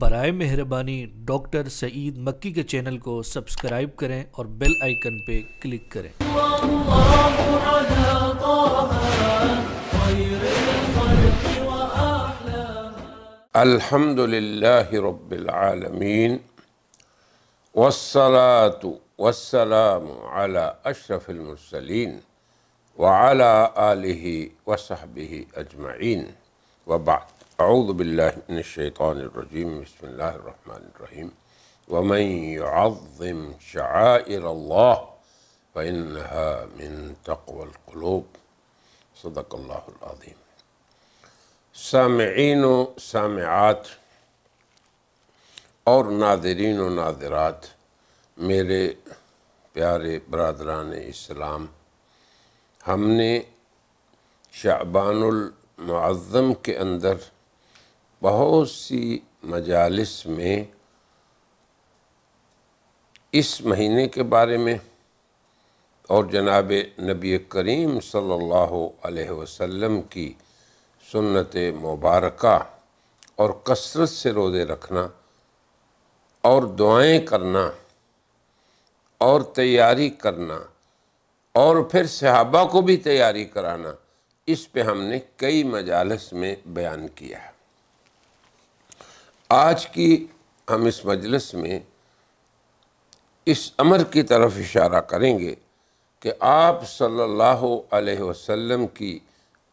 बर मेहरबानी डॉक्टर सईद मक्की के चैनल को सब्सक्राइब करें और बेल आइकन पे क्लिक करें अल्हम्दुलिल्लाह रब्बिल आलमीन वस्सलातु वस्सलाम अला अशरफिल व अउदबिल्लिनशैतानरजीम बसमीम वमई आज़म शाइरल्ला मिन तकवलूब सदकल्लाज़ीम सामीन सामआत और नादरीन नादरात मेरे प्यारे बरदरान इस्लाम हमने शाबानमज़म के अंदर बहुत सी मजालस में इस महीने के बारे में और जनाब नबी करीम सल्लल्लाहु अलैहि वसल्लम की सुन्नत मुबारक और कसरत से रोज़े रखना और दुआएं करना और तैयारी करना और फिर सहाबा को भी तैयारी कराना इस पे हमने कई मजालस में बयान किया है आज की हम इस मजलिस में इस अमर की तरफ इशारा करेंगे कि आप सल्लल्लाहु अलैहि वसल्लम की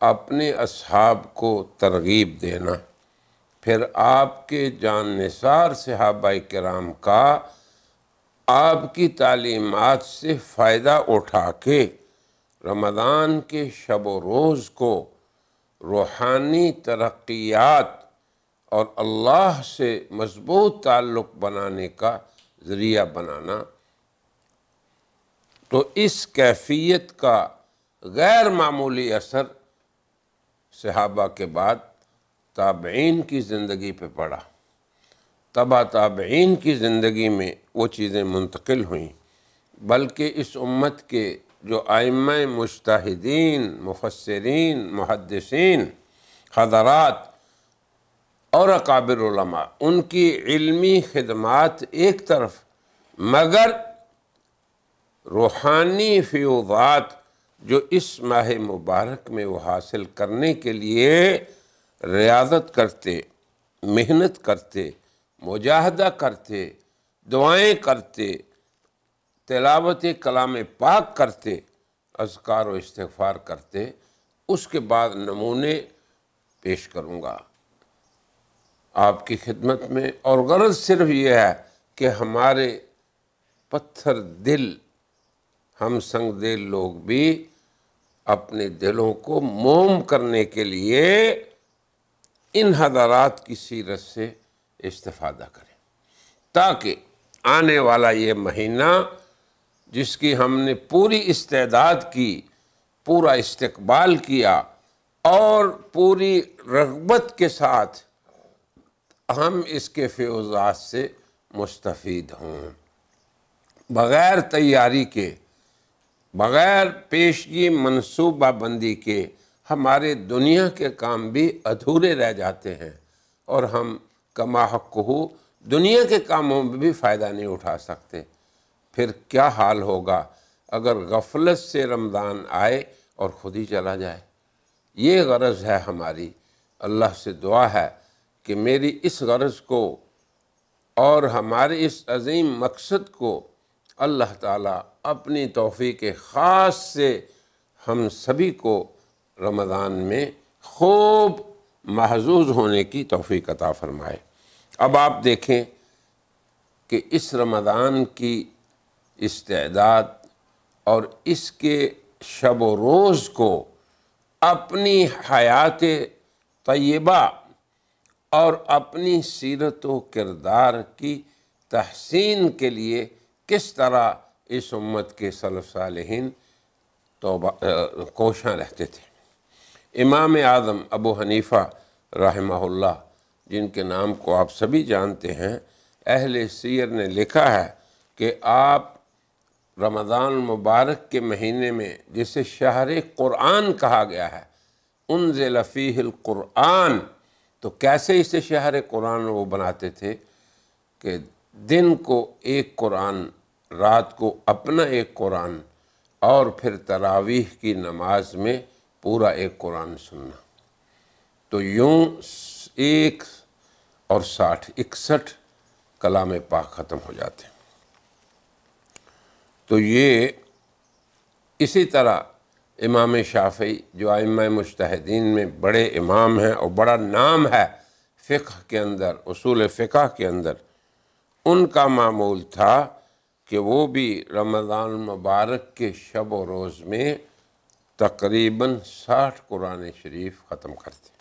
अपने असहाब को तरगीब देना फिर आपके जानसार सहाबा कराम का आपकी तालीमात से फ़ायदा उठा के रमदान के शब रोज़ को रूहानी तरक्यात और अल्लाह से मजबूत ताल्लुक़ बनाने का ज़रिया बनाना तो इस कैफियत का गैर मामूली असर सहाबा के बाद ताबीन की ज़िंदगी पे पड़ा तबा ताबीन की ज़िंदगी में वो चीज़ें मुंतकिल हुई बल्कि इस उम्मत के जो आयम मुश्ताहिदीन मुफसरीन मुहदसिन हजरात और अकाबिलमा उनकी इल्मी खदमात एक तरफ मगर रूहानी फ्यूज़ात जो इस माह मुबारक में वो हासिल करने के लिए रियाजत करते मेहनत करते मुजाहदा करते दुआएं करते तलावत कलाम पाक करते अजकार व इस्तफ़ार करते उसके बाद नमूने पेश करूँगा आपकी खिदमत में और गरज सिर्फ ये है कि हमारे पत्थर दिल हम संग दिल लोग भी अपने दिलों को मोम करने के लिए इन हदारात की सीरत से इस्तादा करें ताकि आने वाला ये महीना जिसकी हमने पूरी इस्तेदाद की पूरा इस्तकबाल किया और पूरी रगबत के साथ हम इसके फ्यूज़ात से मुस्तफ़ हों बग़ैर तैयारी के बग़ैर पेशगी मनसूबा बंदी के हमारे दुनिया के काम भी अधूरे रह जाते हैं और हम कमा हक हो दुनिया के कामों में भी फ़ायदा नहीं उठा सकते फिर क्या हाल होगा अगर गफलत से रमज़ान आए और ख़ुद ही चला जाए ये गरज है हमारी अल्लाह से दुआ है कि मेरी इस गर्ज को और हमारे इस अजीम मकसद को अल्लाह ताला अपनी तोहफ़ी के ख़ास से हम सभी को रमज़ान में खूब महजूज होने की तोफ़ी कता फ़रमाए अब आप देखें कि इस रमज़ान की इस्तेदाद और इसके शब रोज़ को अपनी हयात तयबा और अपनी सीरत व किरदार की तहसीन के लिए किस तरह इस उम्मत के सलफ सालहीन तो कोशां रहते थे इमाम आज़म अबू हनीफ़ा रहमहुल्लाह जिनके नाम को आप सभी जानते हैं अहल सीर ने लिखा है कि आप रमज़ान मुबारक के महीने में जिसे शहर क़ुरान कहा गया है उन ज़िलफ़ील क़ुरान तो कैसे इसे शहर कुरान वो बनाते थे कि दिन को एक कुरान रात को अपना एक कुरान और फिर तरावीह की नमाज में पूरा एक कुरान सुनना तो यूँ एक और साठ इकसठ कलाम पा ख़त्म हो जाते हैं तो ये इसी तरह इमाम शाफी जो आइम मुश्तदीन में बड़े इमाम हैं और बड़ा नाम है फ़िक्ह के अंदर असूल फ़िका के अंदर उनका मामूल था कि वो भी रमज़ान मुबारक के शब और रोज़ में तकरीबन साठ कुरान शरीफ ख़त्म करते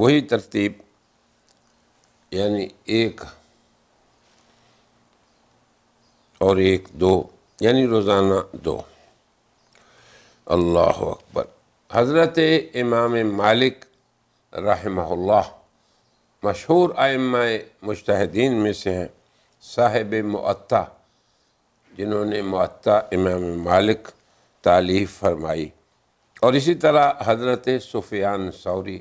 वही तरतीब यानी एक और एक दो यानी रोज़ाना दो अल्लाह अकबर हज़रत इमाम मालिक रहमल्ला मशहूर आयमा मुश्तिन में से हैं साहिब मअता जिन्होंने मअता इमाम मालिक तालीफ़ फरमाई और इसी तरह हज़रत सुफियान सौरी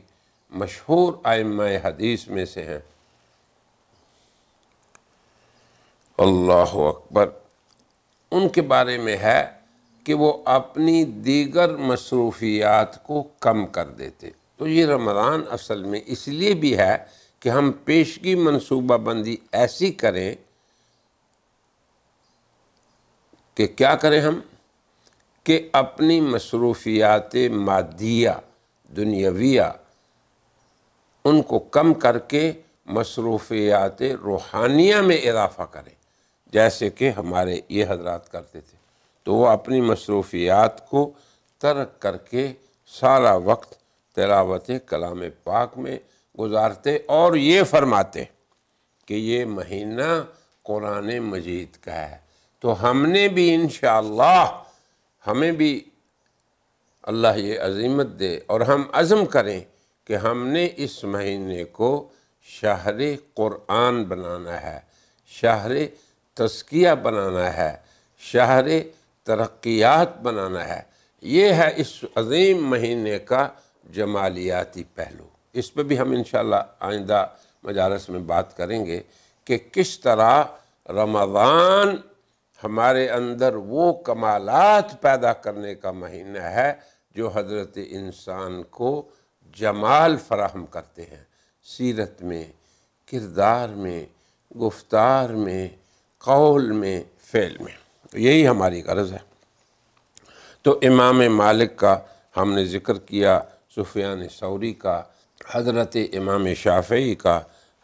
मशहूर आयम हदीस में से हैं अल्लाह अकबर उनके बारे में है कि वो अपनी दीगर मसरूफियात को कम कर देते तो ये रमज़ान असल में इसलिए भी है कि हम पेशगी मनसूबा बंदी ऐसी करें कि क्या करें हम कि अपनी मसरूफियात मादिया दुनियाविया उनको कम करके मसरूफियात रूहानिया में इजाफ़ा करें जैसे कि हमारे ये हजरात करते थे तो वह अपनी मसरूफियात को तर्क करके सारा वक्त तलावत कलाम पाक में गुजारते और ये फरमाते कि ये महीना कुरान मजीद का है तो हमने भी इन हमें भी अल्लाह ये अजीमत दे और हम अज़म करें कि हमने इस महीने को शहर क़ुरान बनाना है शहर तस्किया बनाना है शहर तरक्यात बनाना है ये है इस अजीम महीने का जमालियाती पहलू इस पर भी हम इन आइंदा मजारस में बात करेंगे कि किस तरह रमज़ान हमारे अंदर वो कमालत पैदा करने का महीना है जो हज़रत इंसान को जमाल फराहम करते हैं सीरत में किरदार में गुफ्तार में कौल में फ़ेल में तो यही हमारी गर्ज है तो इमाम मालिक का हमने ज़िक्र किया सुफियान सौरी का हज़रत इमाम शाफी का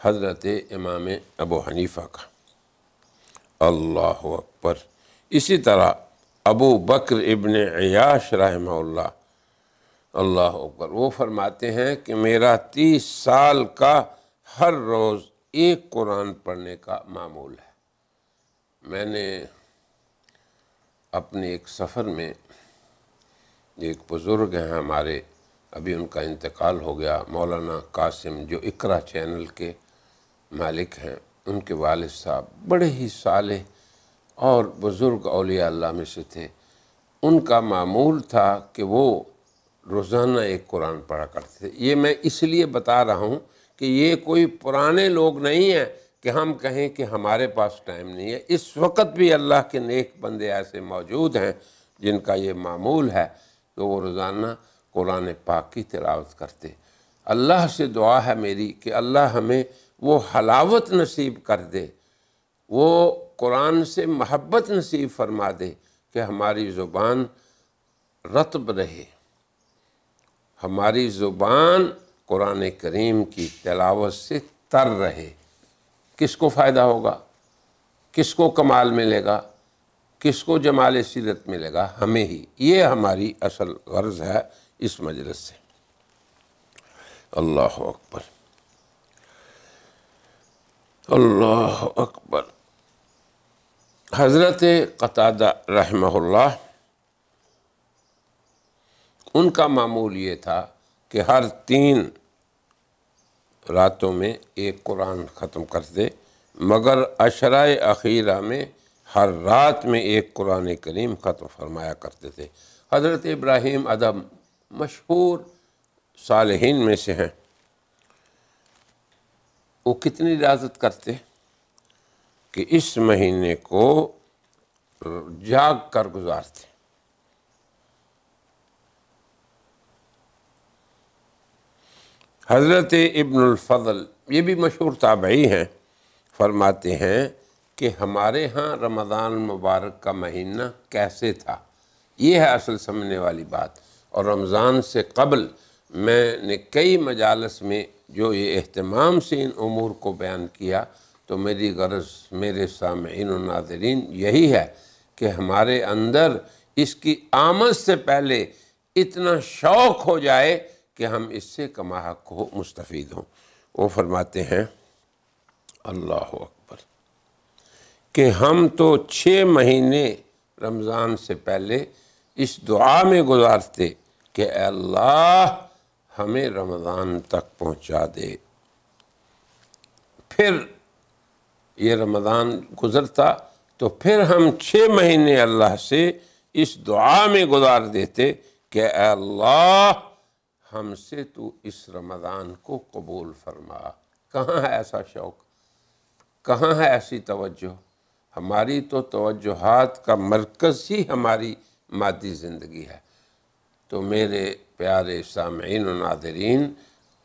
हज़रत इमाम अबू हनीफ़ा का अल्लाह अकबर इसी तरह अबू बकर इबन अयाश रहमल्ला अल्लाह अकबर वो फरमाते हैं कि मेरा तीस साल का हर रोज़ एक कुरान पढ़ने का मामूल है मैंने अपने एक सफ़र में एक बुज़ुर्ग हैं हमारे अभी उनका इंतकाल हो गया मौलाना कासिम जो इकरा चैनल के मालिक हैं उनके वाल साहब बड़े ही साले और बुज़ुर्ग अलिया अल्लाह में से थे उनका मामूल था कि वो रोज़ाना एक कुरान पढ़ा करते थे ये मैं इसलिए बता रहा हूँ कि ये कोई पुराने लोग नहीं हैं कि हम कहें कि हमारे पास टाइम नहीं है इस वक्त भी अल्लाह के नेक बंदे ऐसे मौजूद हैं जिनका ये मामूल है कि तो वो रोज़ाना कुरान पाक की तिलावत करते अल्लाह से दुआ है मेरी कि अल्लाह हमें वो हलावत नसीब कर दे वो कुरान से महब्बत नसीब फरमा दे कि हमारी ज़ुबान रतब रहे हमारी ज़ुबान कुरान करीम की तलावत से तर रहे किसको फ़ायदा होगा किसको कमाल मिलेगा किसको जमाल सीरत मिलेगा हमें ही ये हमारी असल गर्ज है इस मजलस से अल्लाह अकबर अल्लाह अकबर हज़रत कतादा रहमहुल्लाह उनका मामूल ये था कि हर तीन रातों में एक कुरान ख़त्म कर दे मगर अशरा अखीरा में हर रात में एक कुरान करीम ख़त्म फरमाया करते थे हज़रत इब्राहीम अदम मशहूर सालहीन में से हैं वो कितनी इजाज़त करते कि इस महीने को जाग कर गुजारते हज़रत इब्नफ़ल ये भी मशहूर ताबई हैं फरमाते हैं कि हमारे यहाँ रमज़ान मुबारक का महीना कैसे था ये है असल समझने वाली बात और रमज़ान से कबल मैंने कई मजालस में जो ये अहतमाम से इन अमूर को बयान किया तो मेरी गरज मेरे सामीन नाजरीन यही है कि हमारे अंदर इसकी आमद से पहले इतना शौक़ हो जाए कि हम इससे कमा हक हो मुस्तफ़ हों वो फरमाते हैं अल्लाह अकबर कि हम तो छः महीने रमज़ान से पहले इस दुआ में गुजारते कि अल्लाह हमें रमज़ान तक पहुंचा दे फिर ये रमज़ान गुज़रता तो फिर हम छः महीने अल्लाह से इस दुआ में गुजार देते कि अल्लाह हमसे तो इस रमदान को कबूल फरमा कहाँ है ऐसा शौक़ कहाँ है ऐसी तवज्जो हमारी तो तोज्जहात का मरकज़ ही हमारी मादी ज़िंदगी है तो मेरे प्यारे सामीन नादरीन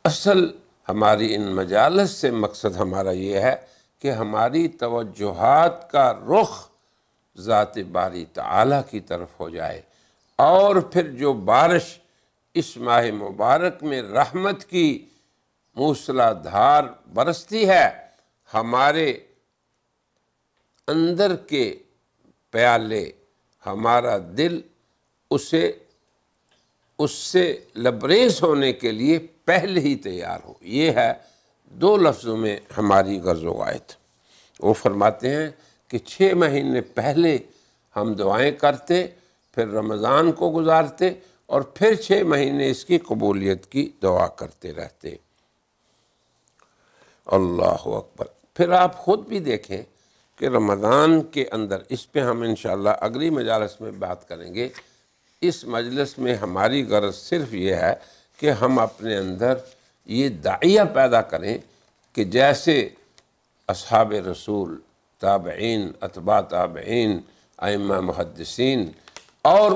असल हमारी इन मजालस से मकसद हमारा ये है कि हमारी तोज्जहात का रुख ज़ात बारी तला की तरफ हो जाए और फिर जो बारिश इस माह मुबारक में रहमत की मूसलाधार बरसती है हमारे अंदर के प्याले हमारा दिल उसे उससे लबरेज होने के लिए पहले ही तैयार हो ये है दो लफ्ज़ों में हमारी गर्जोगायत वो फरमाते हैं कि छः महीने पहले हम दुआएं करते फिर रमज़ान को गुजारते और फिर छः महीने इसकी कबूलियत की दुआ करते रहते अल्लाह अकबर फिर आप ख़ुद भी देखें कि रमज़ान के अंदर इस पे हम इन अगली मजालस में बात करेंगे इस मजलस में हमारी गरज सिर्फ ये है कि हम अपने अंदर ये दाइया पैदा करें कि जैसे अब रसूल ताबीन अतबा ताबीन आयमा मुहदसिन और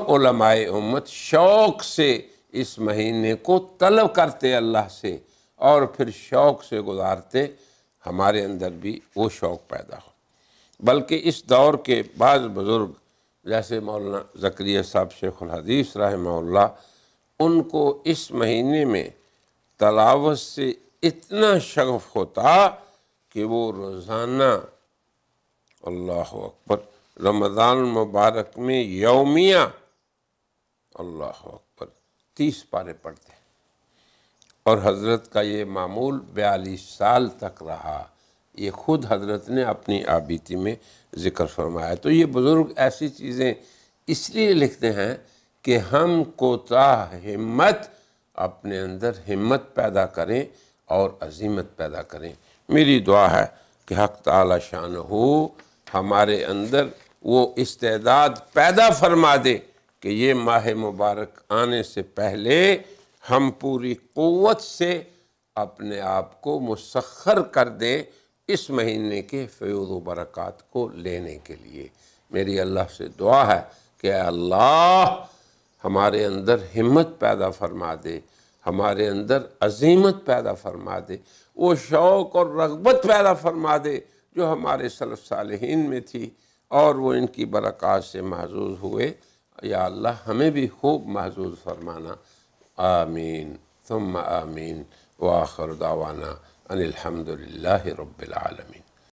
उम्मत शौक़ से इस महीने को तलब करते अल्लाह से और फिर शौक़ से गुजारते हमारे अंदर भी वो शौक़ पैदा हो बल्कि इस दौर के बाद बुज़ुर्ग जैसे मौलाना ज़क्रिया साहब शेख हदीस रहमल्ला उनको इस महीने में तलावत से इतना शगफ होता कि वो रोज़ाना अल्लाह अकबर रमज़ान मुबारक में यौमिया अल्लाह अकबर तीस पारे पढ़ते हैं और हज़रत का ये मामूल बयालीस साल तक रहा ये खुद हज़रत ने अपनी आबीती में ज़िक्र फरमाया तो ये बुज़ुर्ग ऐसी चीज़ें इसलिए लिखते हैं कि हम कोता हिम्मत अपने अंदर हिम्मत पैदा करें और अजीमत पैदा करें मेरी दुआ है कि हक ताला शान हो हमारे अंदर वो इस्तेदाद पैदा फरमा दे कि ये माह मुबारक आने से पहले हम पूरी क़वत से अपने आप को मुसखर कर दें इस महीने के फ़यूज़ बरक़ात को लेने के लिए मेरी अल्लाह से दुआ है कि अल्लाह हमारे अंदर हिम्मत पैदा फरमा दे हमारे अंदर अजीमत पैदा फरमा दे वो शौक़ और रगबत पैदा फरमा दे जो हमारे सलफ़ सालहीन में थी और वो इनकी बरक़ात से महजूज़ हुए या अल्लाह हमें भी खूब महजूज़ फरमाना आमीन तुम आमीन वाखरदावाना दावाना अनिलहमदिल्ला रबालमीन